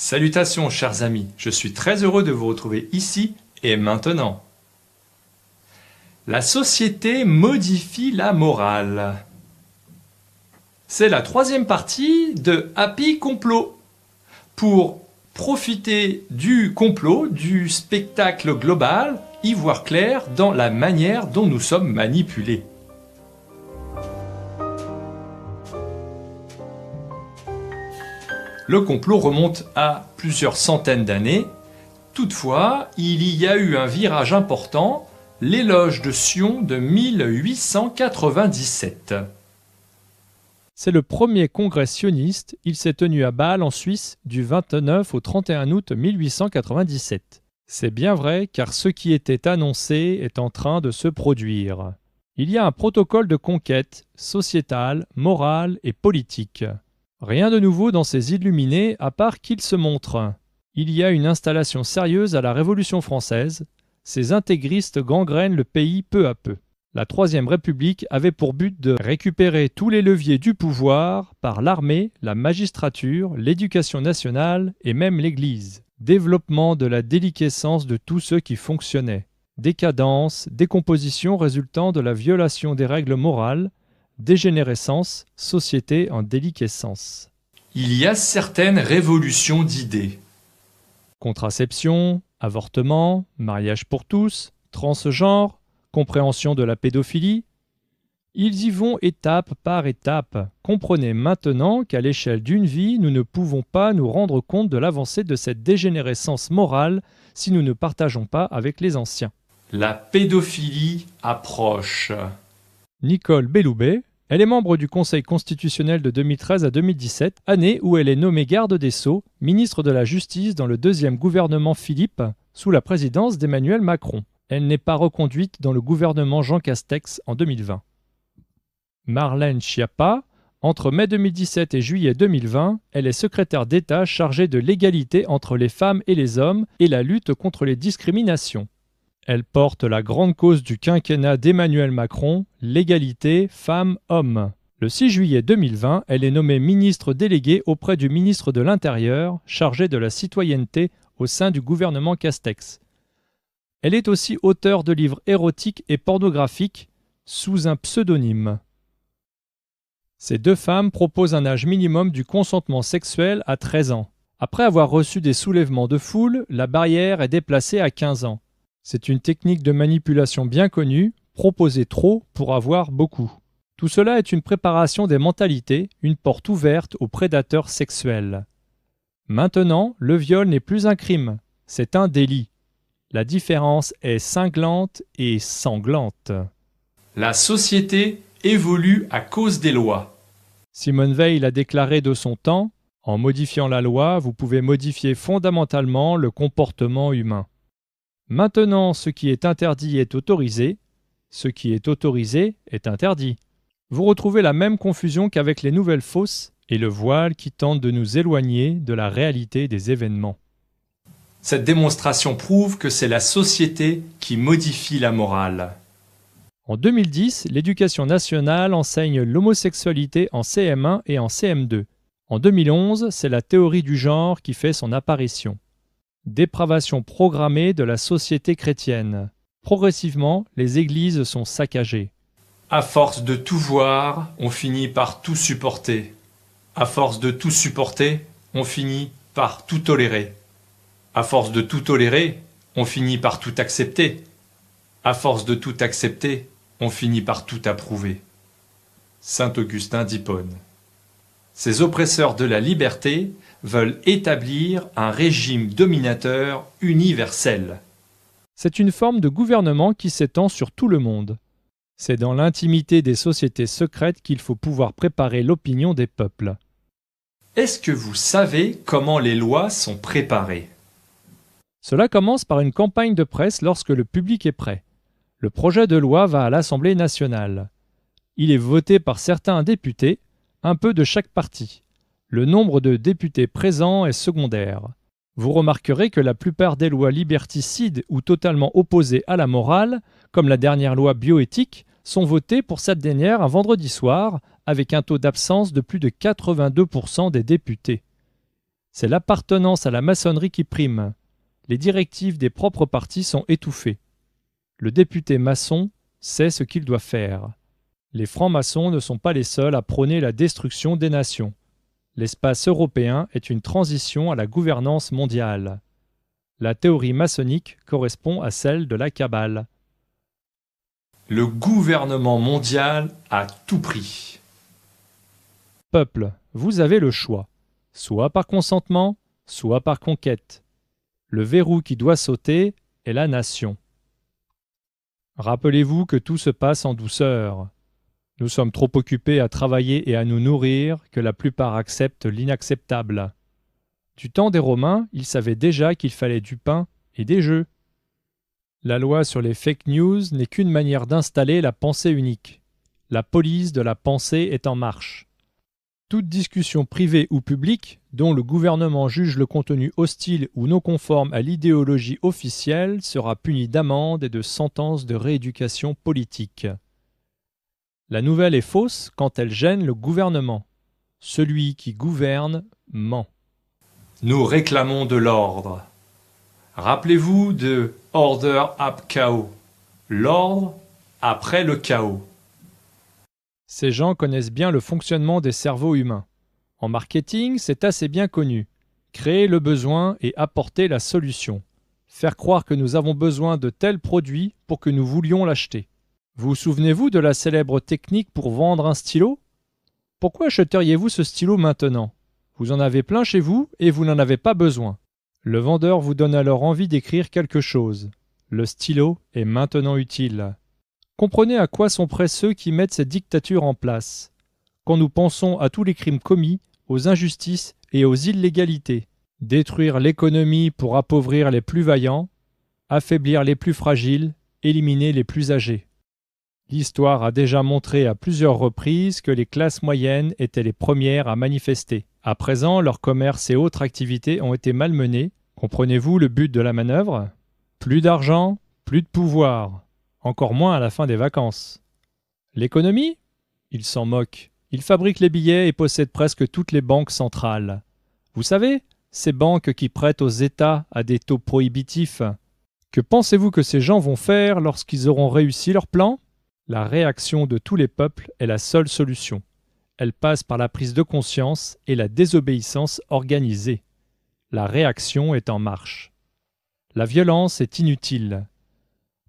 Salutations chers amis, je suis très heureux de vous retrouver ici et maintenant. La société modifie la morale. C'est la troisième partie de Happy Complot. Pour profiter du complot, du spectacle global, y voir clair dans la manière dont nous sommes manipulés. Le complot remonte à plusieurs centaines d'années. Toutefois, il y a eu un virage important, l'éloge de Sion de 1897. C'est le premier congrès sioniste, il s'est tenu à Bâle en Suisse du 29 au 31 août 1897. C'est bien vrai car ce qui était annoncé est en train de se produire. Il y a un protocole de conquête sociétale, morale et politique. Rien de nouveau dans ces illuminés à part qu'ils se montrent. Il y a une installation sérieuse à la Révolution française, ces intégristes gangrènent le pays peu à peu. La Troisième République avait pour but de récupérer tous les leviers du pouvoir par l'armée, la magistrature, l'éducation nationale et même l'Église. Développement de la déliquescence de tous ceux qui fonctionnaient. Décadence, décomposition résultant de la violation des règles morales, dégénérescence, société en déliquescence. Il y a certaines révolutions d'idées. Contraception, avortement, mariage pour tous, transgenre, compréhension de la pédophilie. Ils y vont étape par étape. Comprenez maintenant qu'à l'échelle d'une vie, nous ne pouvons pas nous rendre compte de l'avancée de cette dégénérescence morale si nous ne partageons pas avec les anciens. La pédophilie approche. Nicole Belloubet, elle est membre du Conseil constitutionnel de 2013 à 2017, année où elle est nommée garde des Sceaux, ministre de la Justice dans le deuxième gouvernement Philippe, sous la présidence d'Emmanuel Macron. Elle n'est pas reconduite dans le gouvernement Jean Castex en 2020. Marlène Schiappa, entre mai 2017 et juillet 2020, elle est secrétaire d'État chargée de l'égalité entre les femmes et les hommes et la lutte contre les discriminations. Elle porte la grande cause du quinquennat d'Emmanuel Macron, l'égalité femmes-hommes. Le 6 juillet 2020, elle est nommée ministre déléguée auprès du ministre de l'Intérieur, chargé de la citoyenneté au sein du gouvernement Castex. Elle est aussi auteure de livres érotiques et pornographiques sous un pseudonyme. Ces deux femmes proposent un âge minimum du consentement sexuel à 13 ans. Après avoir reçu des soulèvements de foule, la barrière est déplacée à 15 ans. C'est une technique de manipulation bien connue, proposée trop pour avoir beaucoup. Tout cela est une préparation des mentalités, une porte ouverte aux prédateurs sexuels. Maintenant, le viol n'est plus un crime, c'est un délit. La différence est cinglante et sanglante. La société évolue à cause des lois. Simone Veil a déclaré de son temps En modifiant la loi, vous pouvez modifier fondamentalement le comportement humain. Maintenant ce qui est interdit est autorisé, ce qui est autorisé est interdit. Vous retrouvez la même confusion qu'avec les nouvelles fausses et le voile qui tente de nous éloigner de la réalité des événements. Cette démonstration prouve que c'est la société qui modifie la morale. En 2010, l'éducation nationale enseigne l'homosexualité en CM1 et en CM2. En 2011, c'est la théorie du genre qui fait son apparition. Dépravation programmée de la société chrétienne. Progressivement, les églises sont saccagées. À force de tout voir, on finit par tout supporter. À force de tout supporter, on finit par tout tolérer. À force de tout tolérer, on finit par tout accepter. À force de tout accepter, on finit par tout approuver. Saint Augustin d'Hippone. Ces oppresseurs de la liberté veulent établir un régime dominateur universel. C'est une forme de gouvernement qui s'étend sur tout le monde. C'est dans l'intimité des sociétés secrètes qu'il faut pouvoir préparer l'opinion des peuples. Est-ce que vous savez comment les lois sont préparées Cela commence par une campagne de presse lorsque le public est prêt. Le projet de loi va à l'Assemblée nationale. Il est voté par certains députés, un peu de chaque parti. Le nombre de députés présents est secondaire. Vous remarquerez que la plupart des lois liberticides ou totalement opposées à la morale, comme la dernière loi bioéthique, sont votées pour cette dernière un vendredi soir, avec un taux d'absence de plus de 82% des députés. C'est l'appartenance à la maçonnerie qui prime. Les directives des propres partis sont étouffées. Le député maçon sait ce qu'il doit faire. Les francs-maçons ne sont pas les seuls à prôner la destruction des nations l'espace européen est une transition à la gouvernance mondiale. La théorie maçonnique correspond à celle de la cabale. Le gouvernement mondial à tout prix. Peuple, vous avez le choix, soit par consentement, soit par conquête. Le verrou qui doit sauter est la nation. Rappelez-vous que tout se passe en douceur. Nous sommes trop occupés à travailler et à nous nourrir que la plupart acceptent l'inacceptable. Du temps des Romains, ils savaient déjà qu'il fallait du pain et des jeux. La loi sur les fake news n'est qu'une manière d'installer la pensée unique. La police de la pensée est en marche. Toute discussion privée ou publique, dont le gouvernement juge le contenu hostile ou non conforme à l'idéologie officielle, sera punie d'amende et de sentences de rééducation politique. La nouvelle est fausse quand elle gêne le gouvernement. Celui qui gouverne ment. Nous réclamons de l'ordre. Rappelez-vous de Order Up Chaos. L'ordre après le chaos. Ces gens connaissent bien le fonctionnement des cerveaux humains. En marketing, c'est assez bien connu. Créer le besoin et apporter la solution. Faire croire que nous avons besoin de tel produit pour que nous voulions l'acheter. Vous, souvenez-vous de la célèbre technique pour vendre un stylo Pourquoi acheteriez vous ce stylo maintenant Vous en avez plein chez vous et vous n'en avez pas besoin. Le vendeur vous donne alors envie d'écrire quelque chose. Le stylo est maintenant utile. Comprenez à quoi sont prêts ceux qui mettent cette dictature en place. Quand nous pensons à tous les crimes commis, aux injustices et aux illégalités, détruire l'économie pour appauvrir les plus vaillants, affaiblir les plus fragiles, éliminer les plus âgés. L'histoire a déjà montré à plusieurs reprises que les classes moyennes étaient les premières à manifester. À présent, leur commerce et autres activités ont été malmenées. Comprenez-vous le but de la manœuvre Plus d'argent, plus de pouvoir, encore moins à la fin des vacances. L'économie Ils s'en moquent. Ils fabriquent les billets et possèdent presque toutes les banques centrales. Vous savez, ces banques qui prêtent aux États à des taux prohibitifs. Que pensez-vous que ces gens vont faire lorsqu'ils auront réussi leur plan la réaction de tous les peuples est la seule solution. Elle passe par la prise de conscience et la désobéissance organisée. La réaction est en marche. La violence est inutile.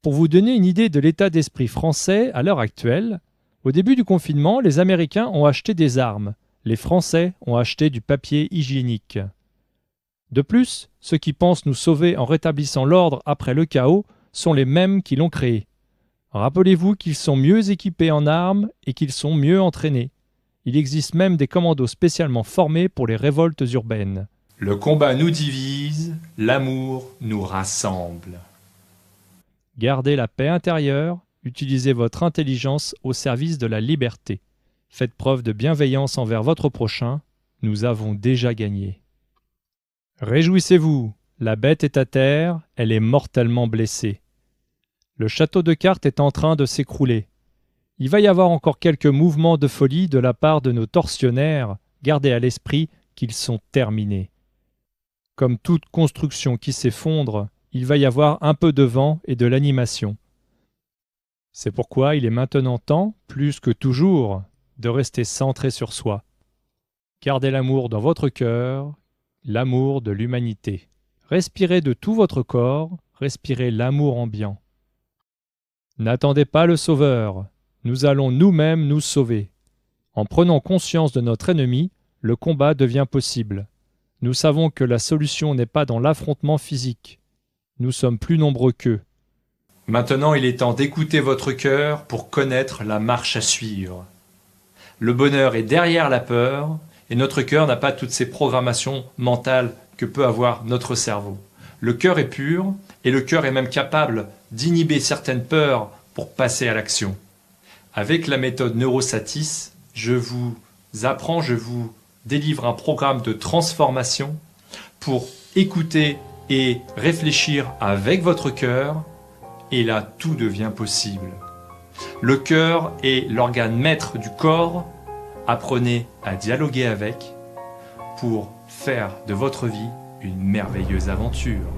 Pour vous donner une idée de l'état d'esprit français à l'heure actuelle, au début du confinement, les Américains ont acheté des armes, les Français ont acheté du papier hygiénique. De plus, ceux qui pensent nous sauver en rétablissant l'ordre après le chaos sont les mêmes qui l'ont créé. Rappelez-vous qu'ils sont mieux équipés en armes et qu'ils sont mieux entraînés. Il existe même des commandos spécialement formés pour les révoltes urbaines. Le combat nous divise, l'amour nous rassemble. Gardez la paix intérieure, utilisez votre intelligence au service de la liberté. Faites preuve de bienveillance envers votre prochain, nous avons déjà gagné. Réjouissez-vous, la bête est à terre, elle est mortellement blessée. Le château de cartes est en train de s'écrouler. Il va y avoir encore quelques mouvements de folie de la part de nos tortionnaires. Gardez à l'esprit qu'ils sont terminés. Comme toute construction qui s'effondre, il va y avoir un peu de vent et de l'animation. C'est pourquoi il est maintenant temps, plus que toujours, de rester centré sur soi. Gardez l'amour dans votre cœur, l'amour de l'humanité. Respirez de tout votre corps, respirez l'amour ambiant. N'attendez pas le Sauveur, nous allons nous-mêmes nous sauver. En prenant conscience de notre ennemi, le combat devient possible. Nous savons que la solution n'est pas dans l'affrontement physique. Nous sommes plus nombreux qu'eux. Maintenant, il est temps d'écouter votre cœur pour connaître la marche à suivre. Le bonheur est derrière la peur, et notre cœur n'a pas toutes ces programmations mentales que peut avoir notre cerveau. Le cœur est pur, et le cœur est même capable d'inhiber certaines peurs pour passer à l'action. Avec la méthode Neurosatis, je vous apprends, je vous délivre un programme de transformation pour écouter et réfléchir avec votre cœur, et là tout devient possible. Le cœur est l'organe maître du corps, apprenez à dialoguer avec pour faire de votre vie une merveilleuse aventure.